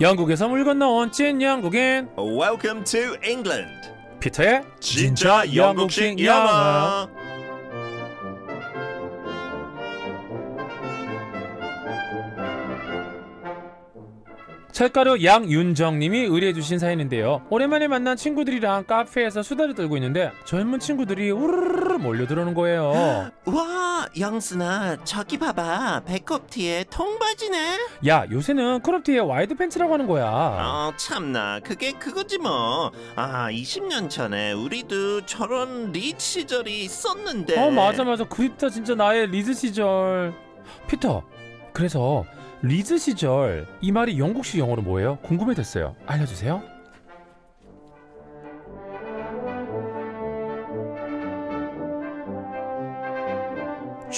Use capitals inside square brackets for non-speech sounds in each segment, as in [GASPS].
영국에서 물 건너온 찐 영국인 Welcome to England. 피터의 진짜 영국식 영어. 철가루 양윤정님이 의뢰해주신 사연인데요 오랜만에 만난 친구들이랑 카페에서 수다를 떨고 있는데 젊은 친구들이 우르르 르 몰려들어오는 거예요 [GASPS] 와 영순아 저기 봐봐 배꼽티에 통바지네 야 요새는 크롭티에 와이드 팬츠라고 하는 거야 어 참나 그게 그거지 뭐아 20년 전에 우리도 저런 리즈 시절이 있었는데 어 맞아 맞아 그립다 진짜 나의 리즈 시절 피터 그래서 리즈 시절 이 말이 영국식 영어로 뭐예요? 궁금해됐어요. 알려주세요.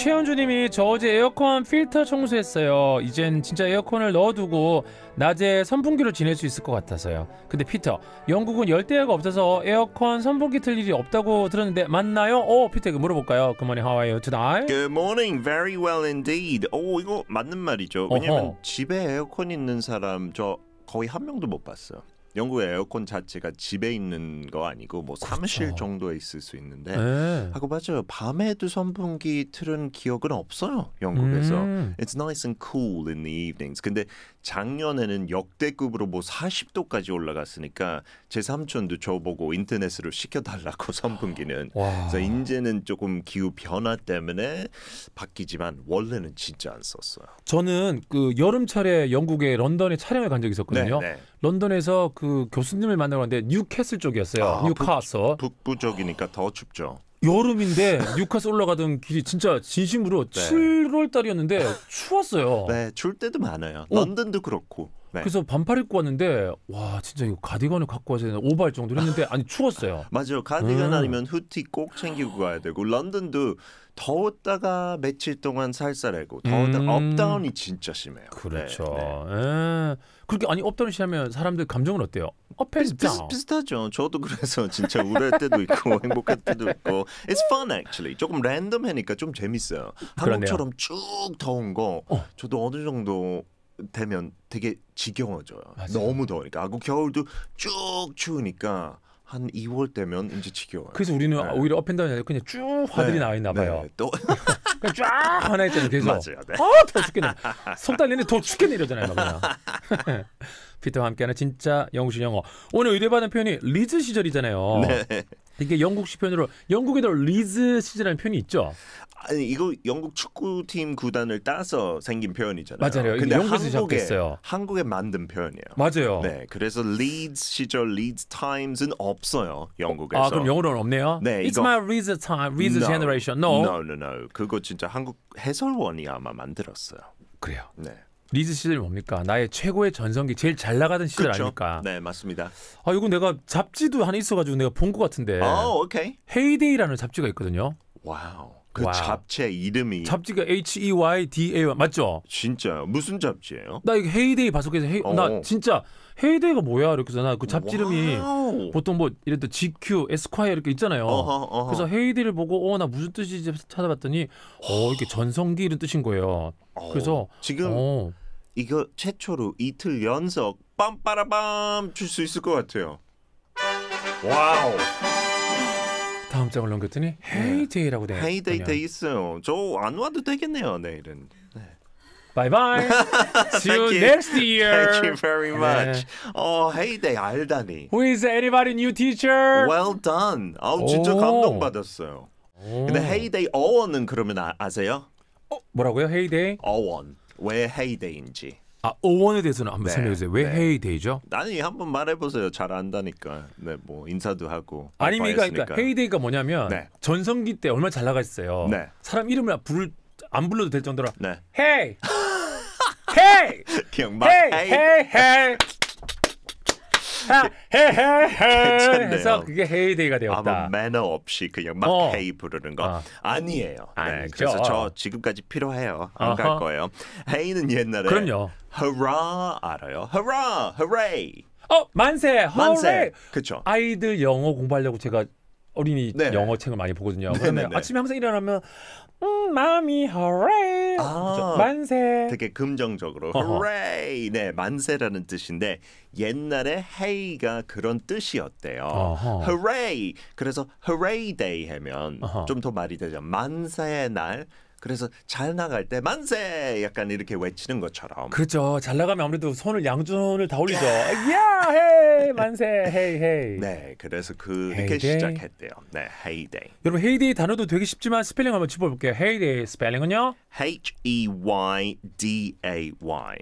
최현주님이 저 어제 에어컨 필터 청소했어요. 이젠 진짜 에어컨을 넣어두고 낮에 선풍기로 지낼 수 있을 것 같아서요. 근데 피터, 영국은 열대야가 없어서 에어컨 선풍기 틀 일이 없다고 들었는데 맞나요? 어, 피터 이거 물어볼까요? Good morning, how are you t o n i g Good morning, very well indeed. 오, 어, 이거 맞는 말이죠. 왜냐면 어허. 집에 에어컨 있는 사람 저 거의 한 명도 못 봤어. 요 영국의 에어컨 자체가 집에 있는 거 아니고 뭐 그렇죠. 사무실 정도에 있을 수 있는데 네. 하고 맞아요. 밤에도 선풍기 틀은 기억은 없어요. 영국에서. 음. It's nice and cool in the evenings. 근데 작년에는 역대급으로 뭐 40도까지 올라갔으니까 제 삼촌도 저보고 인터넷으로 시켜달라고 [LAUGHS] 선풍기는. 와. 그래서 이제는 조금 기후 변화 때문에 바뀌지만 원래는 진짜 안 썼어요. 저는 그 여름철에 영국의 런던에 촬영을 간 적이 있었거든요. 네, 네. 런던에서 그그 교수님을 만나러 갔는데 뉴캐슬 쪽이었어요. 아, 뉴카서 북부 쪽이니까 더 춥죠. 여름인데 [LAUGHS] 뉴카스 올라가던 길이 진짜 진심으로 네. 7월 달이었는데 추웠어요. 네, 추울 때도 많아요. 런던도 그렇고. 네. 그래서 반팔 입고 왔는데 와 진짜 이거 가디건을 갖고 와야 되나 오버할 정도로 했는데 [LAUGHS] 아니 추웠어요. 맞아요. 가디건 음. 아니면 후티 꼭 챙기고 가야 되고 런던도 더웠다가 며칠 동안 살살하고 더웠다 음. 업다운이 진짜 심해요. 그렇죠. 네, 네. 예. 그렇게 아니 업다운 심하면 사람들 감정은 어때요? 업앤 다운 비슷하죠. 저도 그래서 진짜 우울할 때도 있고 [LAUGHS] 행복할 때도 있고 it's fun actually. 조금 랜덤하니까 좀 재밌어요. 한국처럼 쭉 더운 거 어. 저도 어느 정도 되면 되게 지겨워져요. 맞아요. 너무 더우니까. 하고 그러니까 겨울도 쭉 추우니까 한 2월 되면 이제 지겨워요. 그래서 우리는 네. 오히려 업앤다운이 아니라 그냥 쭉 화들이 네. 나와 있나 봐요. 네. 또 [LAUGHS] 그냥 쫙하나 있잖아요. 계속. 맞아요. 네. 아, 더워 죽겠네. 속달리는더 죽겠네 이러잖아요. 막 그냥. [LAUGHS] 피터와 함께하는 진짜 영국식 영어. 오늘 의뢰받은 표현이 리즈 시절이잖아요. 네. 이게 영국식 표현으로 영국에도 리즈 시절이라는 표현이 있죠. 아니 이거 영국 축구팀 구단을 따서 생긴 표현이잖아요. 맞아요. 근데 한국에 시작됐어요. 한국에 만든 표현이에요. 맞아요. 네, 그래서 리즈 시절 리즈 타임즈는 없어요 영국에서. 아 그럼 영어로는 없네요. 네, It's 이거... my Leeds time, Leeds no. generation. No. no, no, no. 그거 진짜 한국 해설원이 아마 만들었어요. 그래요. 네. 리즈 시절이 뭡니까? 나의 최고의 전성기, 제일 잘 나가던 시절 그쵸? 아닙니까? 네, 맞습니다. 아, 이건 내가 잡지도 하나 있어가지고 내가 본 것 같은데. 어, 오케이. 헤이데이라는 잡지가 있거든요. 와우. 그 와우. 잡채 이름이 잡지가 H E Y D A Y 맞죠? 진짜요? 무슨 잡지예요? 나 이거 헤이데이 바속에서 헤이 나 어. 진짜 헤이데이가 뭐야 이렇게 해서 나 그 잡지 이름이 보통 뭐 이랬던 GQ, 에스콰이어 이렇게 있잖아요. 어허, 어허. 그래서 헤이데이를 보고 어 나 무슨 뜻이지 찾아봤더니 어 이렇게 전성기 이런 뜻인 거예요. 어. 그래서 지금 어. 이거 최초로 이틀 연속 빰빠라밤 줄수 있을 것 같아요. 와우. 다음 장을 넘겼더니 예. 헤이데이라고 돼. 헤이데이 돼 있어요. 저 안 와도 되겠네요 내일은. Bye b y See you, next year. Thank you very 네. much. 네. 어, 헤이데이 알다니. Who is e v y b o d y new teacher? Well done. 아우 진짜 감동 받았어요. 근데 헤이데이 어원은 그러면 아, 아세요? 어, 뭐라고요? 헤이데이? 어원. 왜 헤이데이인지. 아 오원에 대해서는 한번 네, 설명해 주세요. 왜 네. 헤이데이죠? 아니 한번 말해보세요. 잘 안다니까. 네, 뭐 인사도 하고. 아니 그 그러니까 헤이데이가 뭐냐면 네. 전성기 때얼마잘 나갔어요. 네. 사람 이름을 부를 안 불러도 될 정도로 네. 헤 [LAUGHS] 헤이. 헤이 헤이 헤이 헤헤헤 아, 그래서 그게 헤이데이가 되었다. 아무 매너 없이 그냥 막 어. 헤이 부르는 거 어. 아니에요. 네, 그래서 저 어. 지금까지 필요해요. 안 갈 거예요. 헤이는 옛날에 그럼요. 허라 알아요. 허라 허레이. 어 만세 허레이. 만세. 그렇 아이들 영어 공부하려고 제가 어린이 네. 영어 책을 많이 보거든요. 네, 그러면 네, 네. 아침에 항상 일어나면 음, 마음이 허레 아, 만세 되게 긍정적으로 허레 네 만세라는 뜻인데 옛날에 헤이가 그런 뜻이었대요. 허레 이 그래서 허레이 데이 하면 좀 더 말이 되죠. 만세의 날 그래서 잘 나갈 때 만세 약간 이렇게 외치는 것처럼. 그렇죠. 잘 나가면 아무래도 손을 양손을 다 올리죠. 아, 야 헤이 만세 헤이 헤이. 네, 그래서 그렇게 이 헤이데이. 시작했대요. 네, 헤이데이. 여러분 헤이데이 단어도 되게 쉽지만 스펠링 한번 짚어볼게요. 헤이데이 스펠링은요? H E Y D A Y.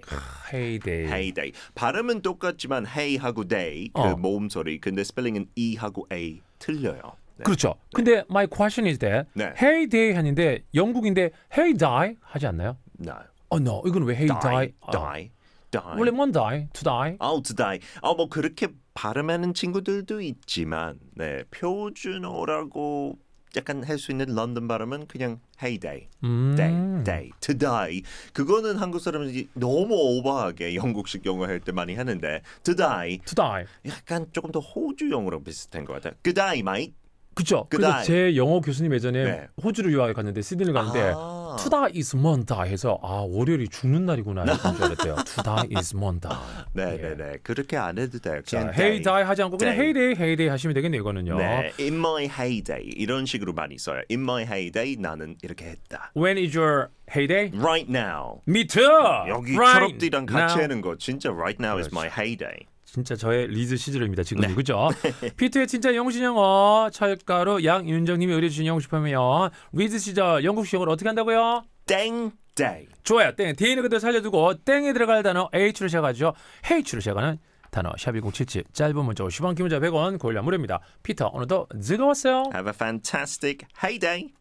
헤이데이. 헤이데이. 발음은 똑같지만 헤이하고 데이 그 어. 모음 소리. 근데 스펠링은 E하고 A 틀려요. 네. 그렇죠. 네. 근데 my question is that 네. hey day 하는데 영국인데 hey die 하지 않나요? No. 어, no. 이건 왜 hey die? die. 아. die. d 원래 o die, to die. Oh, to die. 아, 뭐 그렇게 발음하는 친구들도 있지만 네, 표준어라고 약간 할 수 있는 런던 발음은 그냥 hey day, 음. day, day, to die. 그거는 한국 사람들이 너무 오버하게 영국식 영어 할 때 많이 하는데 to die, to die. 약간 조금 더 호주 영어랑 비슷한 것 같아요. Good day, mate. 그죠. 그래서 제 영어 교수님 예전에 네. 호주를 유학에 갔는데 시드니를 아. 갔는데 투다 is 먼다 해서 아 월요일이 죽는 날이구나 이줄 알았대요. [LAUGHS] 투다 is 먼다. 네네네 예. 네. 그렇게 안 해도 돼요. 자, hey die 하지 않고 그냥 hey day hey day 하시면 되겠네요. 이거는요. 네, in my heyday 이런 식으로 많이 써요. In my heyday 나는 이렇게 했다. When is your heyday? Right now. Me too. 여기 right 초록띠랑 같이 now. 하는 거 진짜 right now 그렇죠. is my 그렇죠. heyday. 진짜 저의 리즈 시절입니다 지금 네. 그죠? [LAUGHS] 네. 피트의 진짜 영신 영어 철가로 양윤정님이 의뢰주신 영어 슈퍼면 리즈 시절 영국식 영을 어떻게 한다고요? 땡 땡. 좋아요. 땡. 대인을 그대로 살려두고 땡에 들어갈 단어 H로 시작하죠. H로 시작하는 단어 샵1077 짧은 문자 50원 기 문자 100원 고일라 무료입니다. 피터 오늘도 즐거웠어요. Have a fantastic heyday.